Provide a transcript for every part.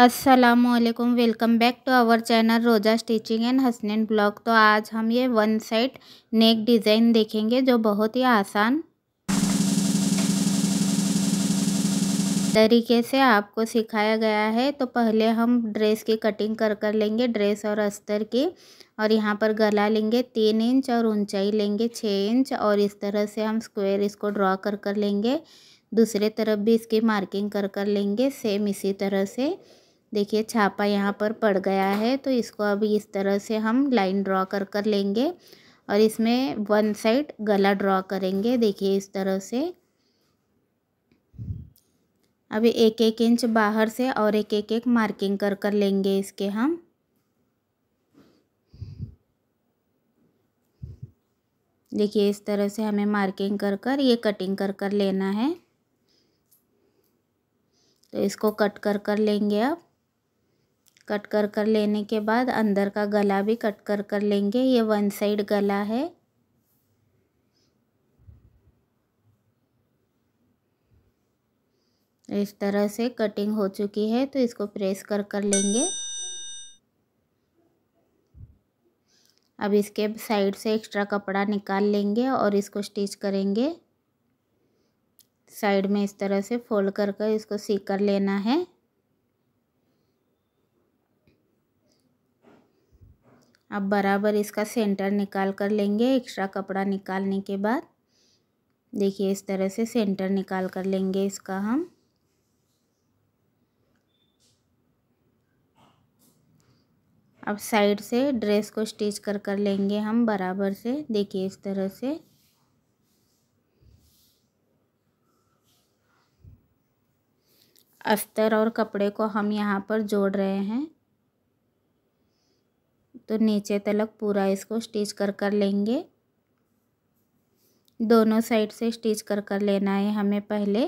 Aslam welcome back to our channel Roza stitching and Hasnain blog तो आज हम ये वन साइड नेक डिज़ाइन देखेंगे जो बहुत ही आसान तरीके से आपको सिखाया गया है तो पहले हम ड्रेस की कटिंग कर कर लेंगे ड्रेस और अस्तर की और यहाँ पर गला लेंगे तीन इंच और ऊंचाई लेंगे छः इंच और इस तरह से हम स्क्वायर इसको ड्रॉ कर कर लेंगे दूसरे तरफ भी इसकी मार्किंग कर कर लेंगे सेम इसी तरह से देखिए छापा यहाँ पर पड़ गया है तो इसको अभी इस तरह से हम लाइन ड्रॉ कर कर लेंगे और इसमें वन साइड गला ड्रॉ करेंगे देखिए इस तरह से अभी एक एक इंच बाहर से और एक एक एक मार्किंग कर कर लेंगे इसके हम देखिए इस तरह से हमें मार्किंग कर कर ये कटिंग कर कर लेना है तो इसको कट कर कर लेंगे अब कट कर कर लेने के बाद अंदर का गला भी कट कर कर लेंगे ये वन साइड गला है इस तरह से कटिंग हो चुकी है तो इसको प्रेस कर कर लेंगे अब इसके साइड से एक्स्ट्रा कपड़ा निकाल लेंगे और इसको स्टिच करेंगे साइड में इस तरह से फोल्ड कर कर इसको कर लेना है अब बराबर इसका सेंटर निकाल कर लेंगे एक्स्ट्रा कपड़ा निकालने के बाद देखिए इस तरह से सेंटर निकाल कर लेंगे इसका हम अब साइड से ड्रेस को स्टिच कर कर लेंगे हम बराबर से देखिए इस तरह से अस्तर और कपड़े को हम यहाँ पर जोड़ रहे हैं तो नीचे तलक पूरा इसको स्टिच कर कर लेंगे दोनों साइड से स्टिच कर कर लेना है हमें पहले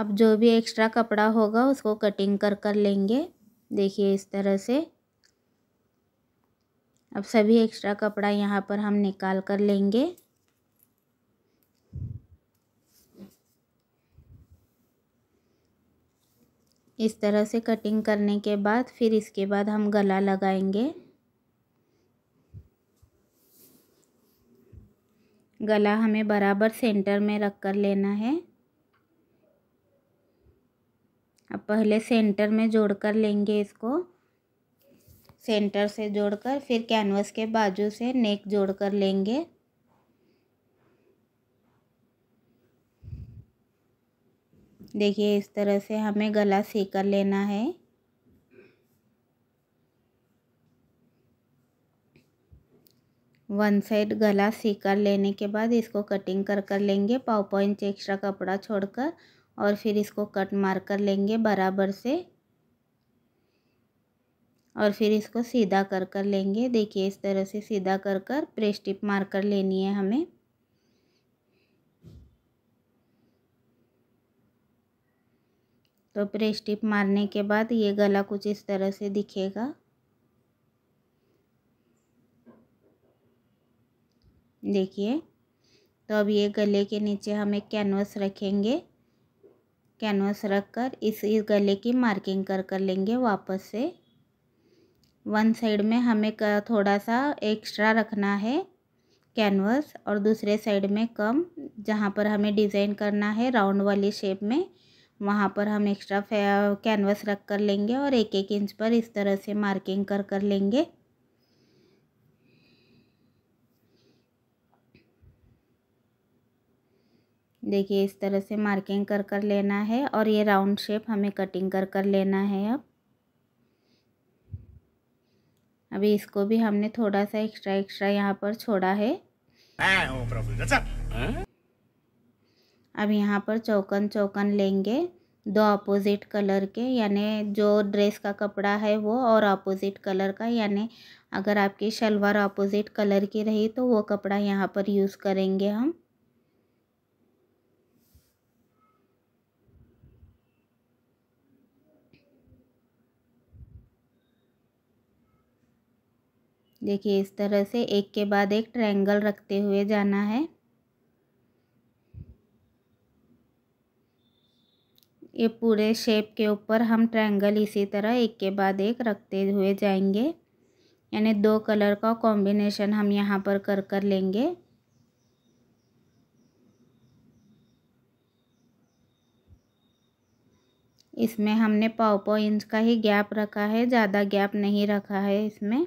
अब जो भी एक्स्ट्रा कपड़ा होगा उसको कटिंग कर कर लेंगे देखिए इस तरह से अब सभी एक्स्ट्रा कपड़ा यहाँ पर हम निकाल कर लेंगे इस तरह से कटिंग करने के बाद फिर इसके बाद हम गला लगाएंगे गला हमें बराबर सेंटर में रख कर लेना है अब पहले सेंटर में जोड़ कर लेंगे इसको सेंटर से जोड़कर फिर कैनवस के बाजू से नेक जोड़ कर लेंगे देखिए इस तरह से हमें गला सीकर लेना है वन साइड गला सीकर लेने के बाद इसको कटिंग कर कर लेंगे पाव पॉइंट एक्स्ट्रा कपड़ा छोड़कर और फिर इसको कट मार कर लेंगे बराबर से और फिर इसको सीधा कर कर लेंगे देखिए इस तरह से सीधा कर कर प्रेस टिप मार कर लेनी है हमें तो प्रेस टिप मारने के बाद ये गला कुछ इस तरह से दिखेगा देखिए तो अब ये गले के नीचे हम एक कैनवस रखेंगे कैनवस रख कर इस, इस गले की मार्किंग कर कर लेंगे वापस से वन साइड में हमें थोड़ा सा एक्स्ट्रा रखना है कैनवस और दूसरे साइड में कम जहाँ पर हमें डिज़ाइन करना है राउंड वाली शेप में वहाँ पर हम एक्स्ट्रा कैनवस रख कर लेंगे और एक एक इंच पर इस तरह से मार्किंग कर कर लेंगे देखिए इस तरह से मार्किंग कर कर लेना है और ये राउंड शेप हमें कटिंग कर कर लेना है अब अभी इसको भी हमने थोड़ा सा एक्स्ट्रा एक्स्ट्रा यहाँ पर छोड़ा है हाँ, हाँ, हाँ। अब यहाँ पर चौकन चौकन लेंगे दो अपोजिट कलर के यानी जो ड्रेस का कपड़ा है वो और अपोजिट कलर का यानी अगर आपकी शलवार अपोजिट कलर की रही तो वो कपड़ा यहाँ पर यूज़ करेंगे हम देखिए इस तरह से एक के बाद एक ट्रायंगल रखते हुए जाना है ये पूरे शेप के ऊपर हम ट्रायंगल इसी तरह एक के बाद एक रखते हुए जाएंगे यानी दो कलर का कॉम्बिनेशन हम यहाँ पर कर कर लेंगे इसमें हमने पाव पाव इंच का ही गैप रखा है ज़्यादा गैप नहीं रखा है इसमें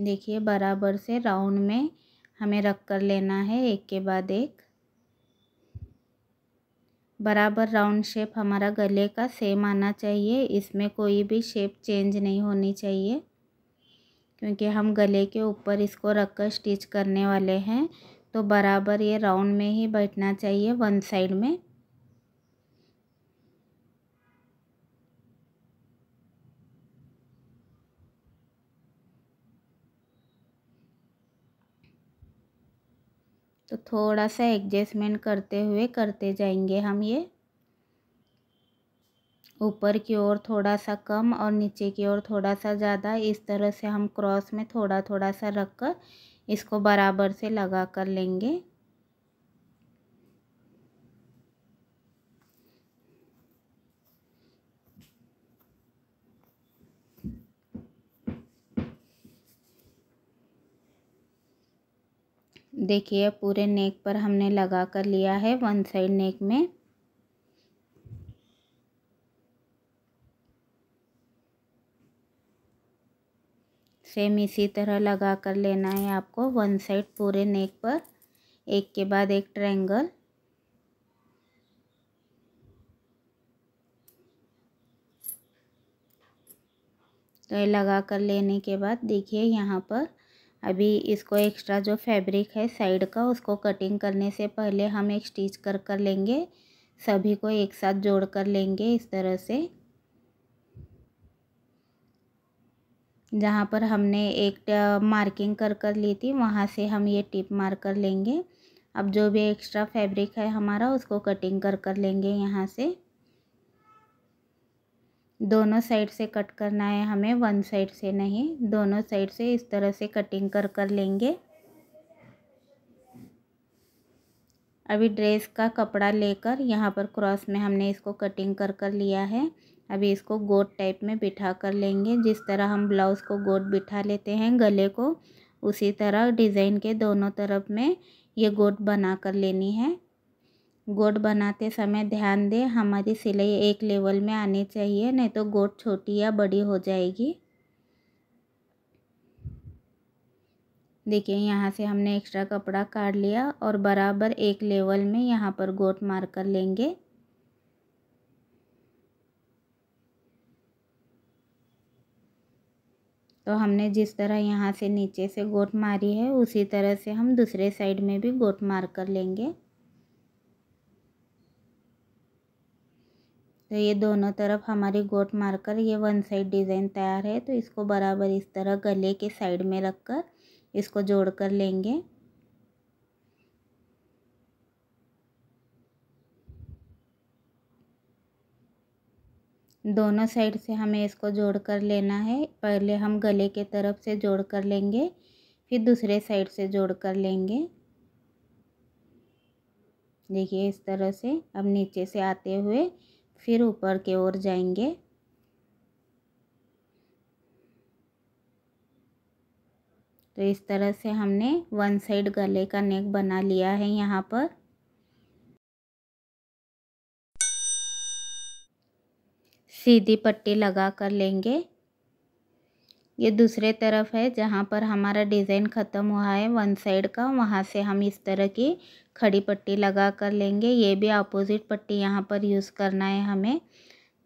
देखिए बराबर से राउंड में हमें रख कर लेना है एक के बाद एक बराबर राउंड शेप हमारा गले का सेम आना चाहिए इसमें कोई भी शेप चेंज नहीं होनी चाहिए क्योंकि हम गले के ऊपर इसको रख कर स्टिच करने वाले हैं तो बराबर ये राउंड में ही बैठना चाहिए वन साइड में तो थोड़ा सा एडजस्टमेंट करते हुए करते जाएंगे हम ये ऊपर की ओर थोड़ा सा कम और नीचे की ओर थोड़ा सा ज़्यादा इस तरह से हम क्रॉस में थोड़ा थोड़ा सा रख कर इसको बराबर से लगा कर लेंगे देखिए पूरे नेक पर हमने लगा कर लिया है वन साइड नेक में सेम इसी तरह लगा कर लेना है आपको वन साइड पूरे नेक पर एक के बाद एक ट्रायंगल तो ये लगा कर लेने के बाद देखिए यहाँ पर अभी इसको एक्स्ट्रा जो फैब्रिक है साइड का उसको कटिंग करने से पहले हम एक स्टिच कर कर लेंगे सभी को एक साथ जोड़ कर लेंगे इस तरह से जहाँ पर हमने एक मार्किंग कर कर ली थी वहाँ से हम ये टिप मार कर लेंगे अब जो भी एक्स्ट्रा फैब्रिक है हमारा उसको कटिंग कर कर लेंगे यहाँ से दोनों साइड से कट करना है हमें वन साइड से नहीं दोनों साइड से इस तरह से कटिंग कर कर लेंगे अभी ड्रेस का कपड़ा लेकर यहाँ पर क्रॉस में हमने इसको कटिंग कर कर लिया है अभी इसको गोट टाइप में बिठा कर लेंगे जिस तरह हम ब्लाउज़ को गोट बिठा लेते हैं गले को उसी तरह डिज़ाइन के दोनों तरफ में ये गोट बना कर लेनी है गोट बनाते समय ध्यान दें हमारी सिलाई एक लेवल में आनी चाहिए नहीं तो गोट छोटी या बड़ी हो जाएगी देखिए यहाँ से हमने एक्स्ट्रा कपड़ा काट लिया और बराबर एक लेवल में यहाँ पर गोट मार कर लेंगे तो हमने जिस तरह यहाँ से नीचे से गोट मारी है उसी तरह से हम दूसरे साइड में भी गोट मार कर लेंगे तो ये दोनों तरफ हमारी गोट मारकर ये वन साइड डिज़ाइन तैयार है तो इसको बराबर इस तरह गले के साइड में रख कर इसको जोड़ कर लेंगे दोनों साइड से हमें इसको जोड़ कर लेना है पहले हम गले के तरफ से जोड़ कर लेंगे फिर दूसरे साइड से जोड़ कर लेंगे देखिए इस तरह से अब नीचे से आते हुए फिर ऊपर की ओर जाएंगे तो इस तरह से हमने वन साइड गले का नेक बना लिया है यहाँ पर सीधी पट्टी लगा कर लेंगे ये दूसरे तरफ है जहाँ पर हमारा डिज़ाइन ख़त्म हुआ है वन साइड का वहाँ से हम इस तरह की खड़ी पट्टी लगा कर लेंगे ये भी अपोज़िट पट्टी यहाँ पर यूज़ करना है हमें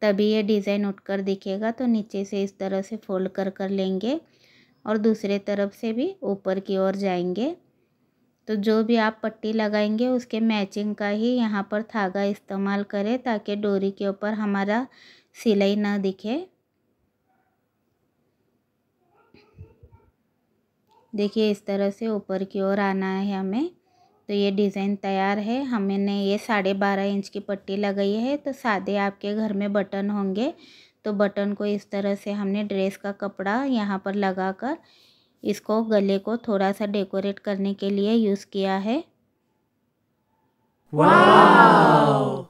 तभी ये डिज़ाइन उठकर दिखेगा तो नीचे से इस तरह से फोल्ड कर कर लेंगे और दूसरे तरफ से भी ऊपर की ओर जाएंगे तो जो भी आप पट्टी लगाएंगे उसके मैचिंग का ही यहाँ पर धागा इस्तेमाल करें ताकि डोरी के ऊपर हमारा सिलाई ना दिखे देखिए इस तरह से ऊपर की ओर आना है हमें तो ये डिज़ाइन तैयार है हमने ये साढ़े बारह इंच की पट्टी लगाई है तो सादे आपके घर में बटन होंगे तो बटन को इस तरह से हमने ड्रेस का कपड़ा यहाँ पर लगा कर इसको गले को थोड़ा सा डेकोरेट करने के लिए यूज़ किया है वाओ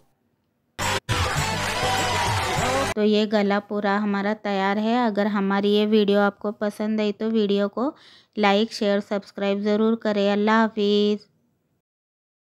तो ये गला पूरा हमारा तैयार है अगर हमारी ये वीडियो आपको पसंद आई तो वीडियो को लाइक शेयर सब्सक्राइब ज़रूर करें अल्लाह हाफिज़